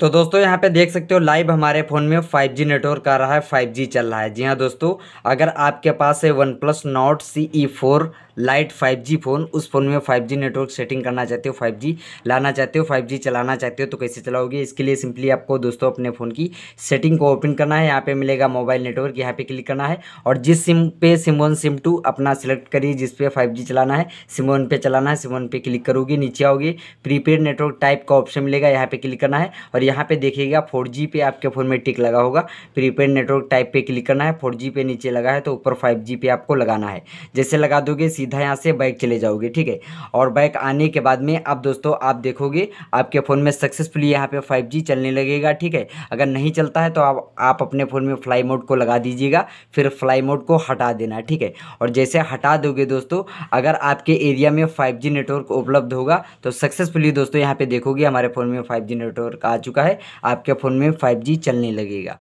तो दोस्तों यहाँ पे देख सकते हो लाइव हमारे फ़ोन में 5G नेटवर्क आ रहा है 5G चल रहा है जी हाँ दोस्तों अगर आपके पास है OnePlus Nord C E four lite G phone उस फ़ोन में 5G नेटवर्क सेटिंग करना चाहते हो 5G लाना चाहते हो 5G चलाना चाहते हो तो कैसे चलाओगे इसके लिए सिंपली आपको दोस्तों अपने फ़ोन की सेटिंग को ओपन करना है यहाँ पे मिलेगा मोबाइल नेटवर्क यहाँ पे क्लिक करना है और जिस सिम पे सिम वन सिम टू अपना सेलेक्ट करिए जिस पे जी चलाना है सिम वन पे चलाना है सिम वन पे क्लिक करोगे नीचे आओगे प्रीपेड नेटवर्क टाइप का ऑप्शन मिलेगा यहाँ पे क्लिक करना है और यहाँ पे देखिएगा फोर जी पे आपके फ़ोन में टिक लगा होगा प्रीपेड नेटवर्क टाइप पे क्लिक करना है फोर जी पे नीचे लगा है तो ऊपर फाइव जी पे आपको लगाना है जैसे लगा दोगे सीधा यहाँ से बाइक चले जाओगे ठीक है और बाइक आने के बाद में अब दोस्तों आप देखोगे आपके फ़ोन में सक्सेसफुली यहाँ पर फाइव चलने लगेगा ठीक है अगर नहीं चलता है तो आप, आप अपने फ़ोन में फ्लाई मोड को लगा दीजिएगा फिर फ्लाई मोड को हटा देना ठीक है और जैसे हटा दोगे दोस्तों अगर आपके एरिया में फाइव नेटवर्क उपलब्ध होगा तो सक्सेसफुली दोस्तों यहाँ पे देखोगे हमारे फ़ोन में फाइव नेटवर्क आ चुका चुका है आपके फ़ोन में फाइव जी चलने लगेगा